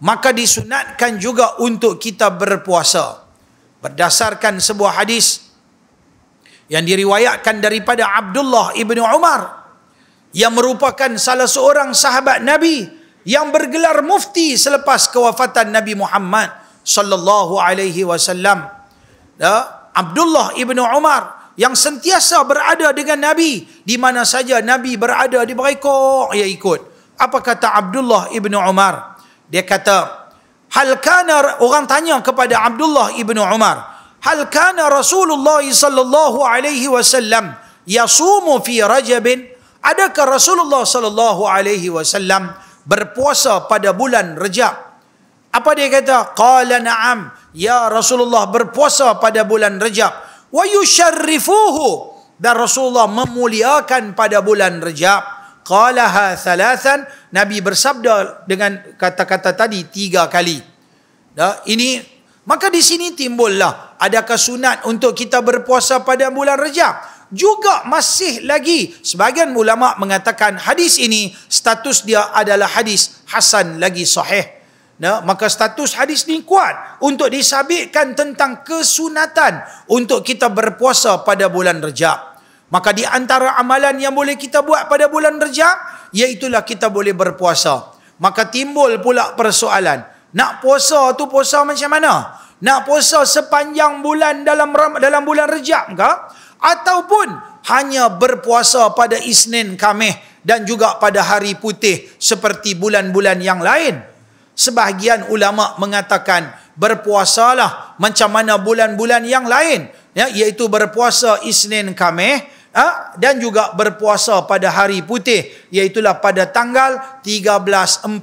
maka disunatkan juga untuk kita berpuasa berdasarkan sebuah hadis yang diriwayatkan daripada Abdullah ibnu Umar yang merupakan salah seorang sahabat Nabi yang bergelar mufti selepas kewafatan Nabi Muhammad sallallahu alaihi wasallam. Ya, Abdullah ibnu Umar yang sentiasa berada dengan Nabi di mana saja Nabi berada di mereka ia ikut. Apa kata Abdullah ibnu Umar? Dia kata, "Hal kana orang tanya kepada Abdullah ibnu Umar, "Hal kana Rasulullah sallallahu alaihi wasallam yasumu fi Rajab?" Adakah Rasulullah sallallahu alaihi wasallam berpuasa pada bulan Rajab? Apa dia kata? Qala na'am. Ya Rasulullah berpuasa pada bulan Rajab. Wa yusharrifuhu. Dan Rasulullah memuliakan pada bulan Rajab qalaha thalathan nabi bersabda dengan kata-kata tadi tiga kali dah ini maka di sini timbullah adakah sunat untuk kita berpuasa pada bulan rejab juga masih lagi sebagian ulama mengatakan hadis ini status dia adalah hadis hasan lagi sahih Nah, maka status hadis ni kuat untuk disabitkan tentang kesunatan untuk kita berpuasa pada bulan Rejab. Maka di antara amalan yang boleh kita buat pada bulan Rejab, iaitulah kita boleh berpuasa. Maka timbul pula persoalan. Nak puasa tu puasa macam mana? Nak puasa sepanjang bulan dalam dalam bulan Rejab ke? Ataupun hanya berpuasa pada Isnin Kamih dan juga pada hari putih seperti bulan-bulan yang lain? Sebahagian ulama mengatakan berpuasalah macam mana bulan-bulan yang lain ya iaitu berpuasa Isnin Kamih Ha? Dan juga berpuasa pada hari putih. Iaitulah pada tanggal 13,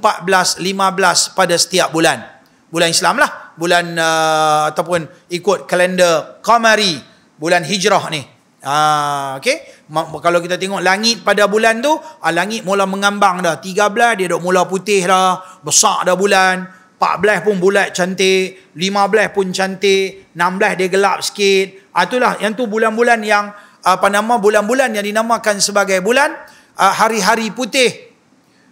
14, 15 pada setiap bulan. Bulan Islam lah. Bulan uh, ataupun ikut kalender Qamari. Bulan hijrah ni. Ha, okay? Kalau kita tengok langit pada bulan tu, ah, langit mula mengambang dah. 13 dia dah mula putih dah. Besar dah bulan. 14 pun bulat cantik, 15 pun cantik, 16 dia gelap sikit. Ah itulah yang tu bulan-bulan yang apa nama bulan-bulan yang dinamakan sebagai bulan ah, hari-hari putih.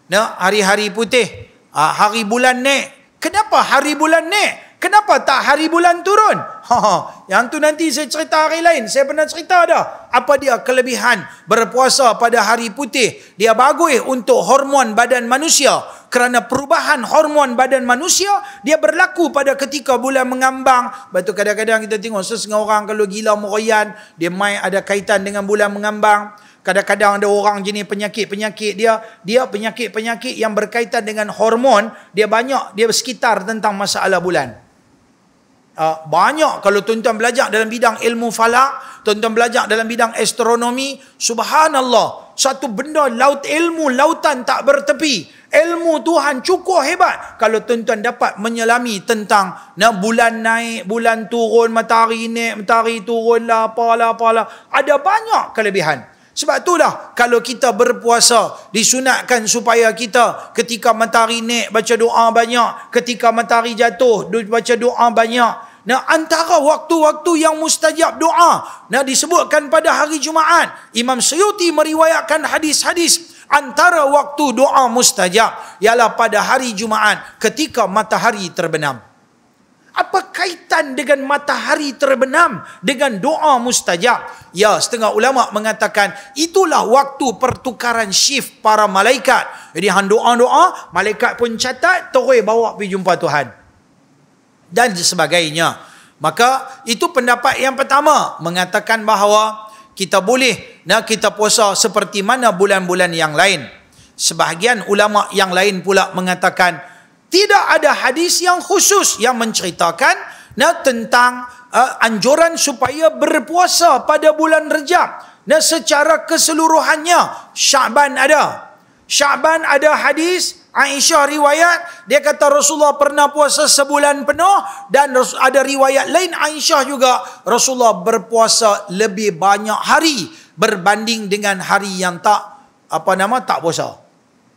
Nah, hari-hari putih, ah, hari bulan ni. Kenapa hari bulan ni? Kenapa tak hari bulan turun? Ha, ha, yang tu nanti saya cerita hari lain. Saya pernah cerita dah. Apa dia kelebihan berpuasa pada hari putih? Dia bagus untuk hormon badan manusia kerana perubahan hormon badan manusia dia berlaku pada ketika bulan mengambang Batu kadang-kadang kita tengok sesengah orang kalau gila meroyan dia mai ada kaitan dengan bulan mengambang kadang-kadang ada orang jenis penyakit-penyakit dia dia penyakit-penyakit yang berkaitan dengan hormon dia banyak dia bersekitar tentang masalah bulan Uh, banyak kalau tuan-tuan belajar dalam bidang ilmu falak, tuan-tuan belajar dalam bidang astronomi, subhanallah, satu benda laut ilmu lautan tak bertepi ilmu Tuhan cukup hebat kalau tuan-tuan dapat menyelami tentang nah, bulan naik, bulan turun, matahari naik, matahari turun lah, apalah, apalah. Ada banyak kelebihan. Sebab itulah kalau kita berpuasa disunatkan supaya kita ketika matahari naik baca doa banyak, ketika matahari jatuh baca doa banyak, Nah antara waktu-waktu yang mustajab doa nah disebutkan pada hari Jumaat Imam Syuuti meriwayatkan hadis-hadis antara waktu doa mustajab ialah pada hari Jumaat ketika matahari terbenam. Apa kaitan dengan matahari terbenam dengan doa mustajab? Ya, setengah ulama mengatakan itulah waktu pertukaran shift para malaikat. Jadi han doa-doa, malaikat pun catat, terus bawa pergi jumpa Tuhan dan sebagainya. Maka itu pendapat yang pertama mengatakan bahawa kita boleh nak kita puasa seperti mana bulan-bulan yang lain. Sebahagian ulama yang lain pula mengatakan tidak ada hadis yang khusus yang menceritakan nak tentang uh, anjuran supaya berpuasa pada bulan Rejab. Nah secara keseluruhannya Syaban ada. Syaban ada hadis Aisyah riwayat dia kata Rasulullah pernah puasa sebulan penuh dan ada riwayat lain Aisyah juga Rasulullah berpuasa lebih banyak hari berbanding dengan hari yang tak apa nama tak puasa.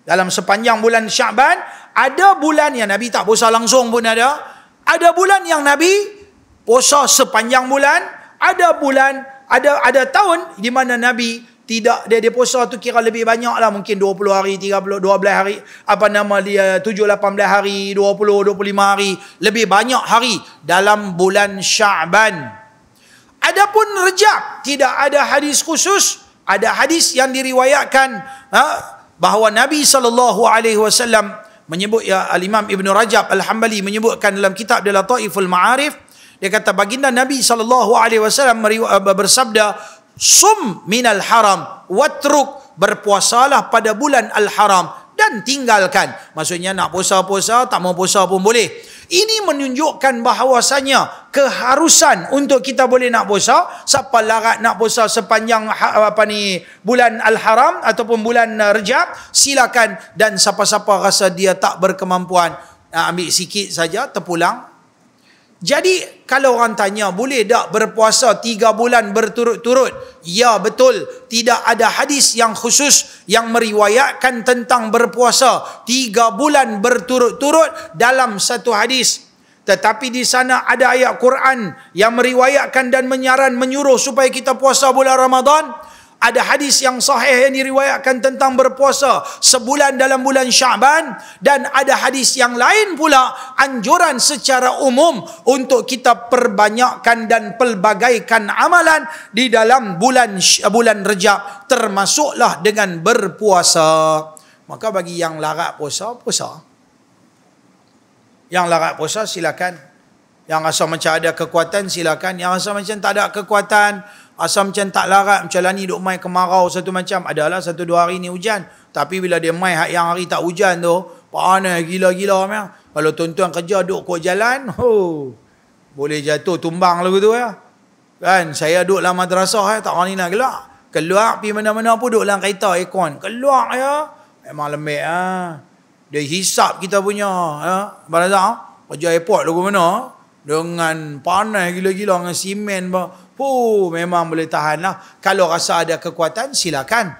Dalam sepanjang bulan Syaban ada bulan yang Nabi tak puasa langsung pun ada. Ada bulan yang Nabi puasa sepanjang bulan, ada bulan ada ada tahun di mana Nabi tidak dia dia puasa tu kira lebih banyak lah mungkin 20 hari 30 12 hari apa nama dia 7 18 hari 20 25 hari lebih banyak hari dalam bulan Syaban Adapun Rejab tidak ada hadis khusus ada hadis yang diriwayatkan ha, bahawa Nabi sallallahu alaihi wasallam menyebut ya Al Imam Ibnu Rajab Al Hambali menyebutkan dalam kitab dia Lataiful Ma'arif dia kata baginda Nabi sallallahu alaihi wasallam bersabda sum minal haram watruk berpuasalah pada bulan al-haram dan tinggalkan maksudnya nak puasa-puasa tak mau puasa pun boleh ini menunjukkan bahawasanya keharusan untuk kita boleh nak puasa siapa larat nak puasa sepanjang ha, apa ni bulan al-haram ataupun bulan uh, rejab silakan dan siapa-siapa rasa dia tak berkemampuan nak ambil sikit saja terpulang jadi kalau orang tanya boleh tak berpuasa tiga bulan berturut-turut? Ya betul tidak ada hadis yang khusus yang meriwayatkan tentang berpuasa tiga bulan berturut-turut dalam satu hadis. Tetapi di sana ada ayat Quran yang meriwayatkan dan menyaran menyuruh supaya kita puasa bulan Ramadan ada hadis yang sahih yang diriwayatkan tentang berpuasa sebulan dalam bulan Syaban dan ada hadis yang lain pula anjuran secara umum untuk kita perbanyakkan dan pelbagaikan amalan di dalam bulan bulan Rejab termasuklah dengan berpuasa. Maka bagi yang larat puasa, puasa. Yang larat puasa silakan. Yang rasa macam ada kekuatan silakan. Yang rasa macam tak ada kekuatan Asam macam tak larat Macam lah ni duk main kemarau Satu macam Adalah satu dua hari ni hujan Tapi bila dia main mai yang hari tak hujan tu Panas gila-gila meh. Kalau tuan-tuan kerja duk kuat jalan ho, Boleh jatuh tumbang lagu tu ya Kan saya duk dalam madrasah eh, Tak berani nak keluar. Keluar pergi mana-mana pun duduk dalam kereta aircon. Keluar ya. Memang lembek ha. Dia hisap kita punya. Ya. Barazak. Kerja airport dulu mana. Dengan panas gila-gila. Dengan simen. Oh, memang boleh tahan lah. Kalau rasa ada kekuatan, silakan.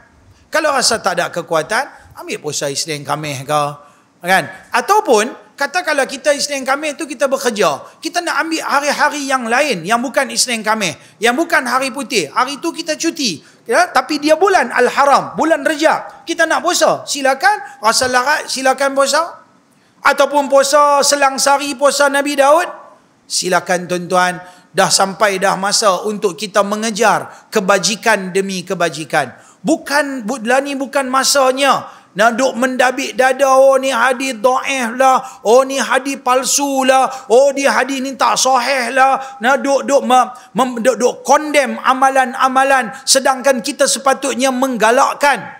Kalau rasa tak ada kekuatan, ambil posa Isnin kami, kau. Kan? Ataupun, kata kalau kita Isnin kami tu kita bekerja. Kita nak ambil hari-hari yang lain, yang bukan Isnin kami, Yang bukan hari putih. Hari tu kita cuti. Ya, tapi dia bulan Al-Haram, bulan Rejab. Kita nak posa, silakan. Rasa larat, silakan puasa. Ataupun posa selang sari posa Nabi Daud. Silakan tuan-tuan dah sampai dah masa untuk kita mengejar kebajikan demi kebajikan. Bukan budlah ni bukan masanya nak duk mendabik dada oh ni hadis dhaif lah, oh ni hadis palsu lah, oh dia hadis ni tak sahih lah. Nak duk duk duk duk condemn amalan-amalan sedangkan kita sepatutnya menggalakkan.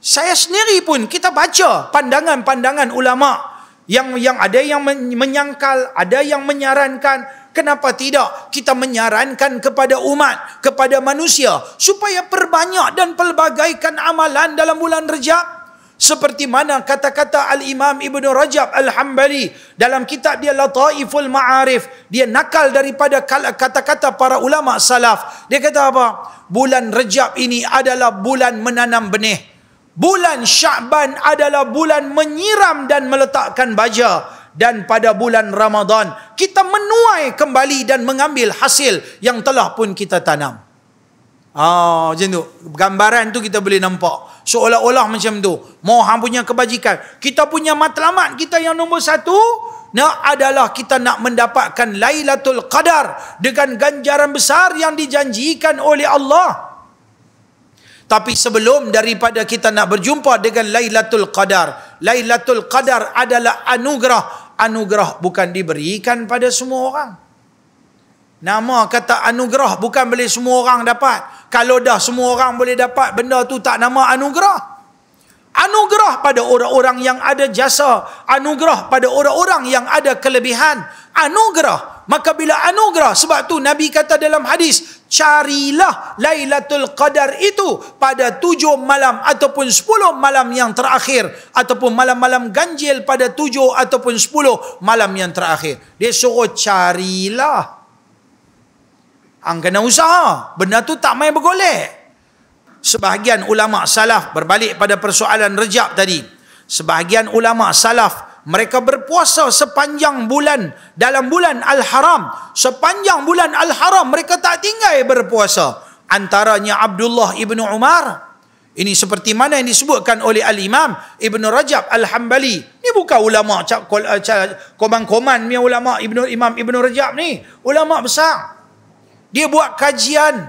Saya sendiri pun kita baca pandangan-pandangan ulama yang yang ada yang menyangkal, ada yang menyarankan, kenapa tidak kita menyarankan kepada umat, kepada manusia supaya perbanyak dan pelbagaikan amalan dalam bulan Rejab? Seperti mana kata-kata Al-Imam Ibn Rajab Al-Hambali dalam kitab dia Lataiful Ma'arif. Dia nakal daripada kata-kata para ulama salaf. Dia kata apa? Bulan Rejab ini adalah bulan menanam benih. Bulan Syaban adalah bulan menyiram dan meletakkan baja dan pada bulan Ramadan kita menuai kembali dan mengambil hasil yang telah pun kita tanam. Ah, oh, macam Gambaran tu kita boleh nampak. Seolah-olah macam tu. Mohon punya kebajikan. Kita punya matlamat kita yang nombor satu nak adalah kita nak mendapatkan Lailatul Qadar dengan ganjaran besar yang dijanjikan oleh Allah. Tapi sebelum daripada kita nak berjumpa dengan Lailatul Qadar, Lailatul Qadar adalah anugerah anugerah bukan diberikan pada semua orang. Nama kata anugerah bukan boleh semua orang dapat. Kalau dah semua orang boleh dapat benda tu tak nama anugerah. Anugerah pada orang-orang yang ada jasa, anugerah pada orang-orang yang ada kelebihan, anugerah. Maka bila anugerah, sebab tu Nabi kata dalam hadis, carilah Lailatul Qadar itu pada tujuh malam ataupun sepuluh malam yang terakhir ataupun malam-malam ganjil pada tujuh ataupun sepuluh malam yang terakhir. Dia suruh carilah. Ang kena usaha. Benda tu tak main bergolek. Sebahagian ulama salaf berbalik pada persoalan rejab tadi. Sebahagian ulama salaf mereka berpuasa sepanjang bulan dalam bulan Al-Haram sepanjang bulan Al-Haram mereka tak tinggal berpuasa antaranya Abdullah ibnu Umar ini seperti mana yang disebutkan oleh Al-Imam ibnu Rajab Al-Hambali. Ini bukan ulama eh, komang-komang ni ulama Ibn, Imam ibnu Rajab ni. Ulama besar. Dia buat kajian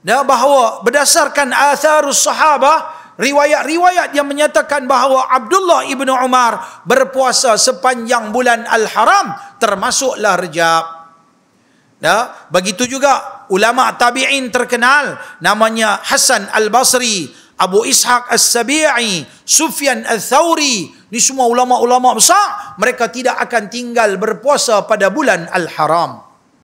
dah bahawa berdasarkan asarus sahabah, riwayat-riwayat yang menyatakan bahawa Abdullah ibnu Umar berpuasa sepanjang bulan Al-Haram termasuklah Rejab. Nah, begitu juga ulama tabi'in terkenal namanya Hasan Al-Basri, Abu Ishaq As-Sabi'i, Sufyan Al-Thawri. Ini semua ulama-ulama besar. Mereka tidak akan tinggal berpuasa pada bulan Al-Haram.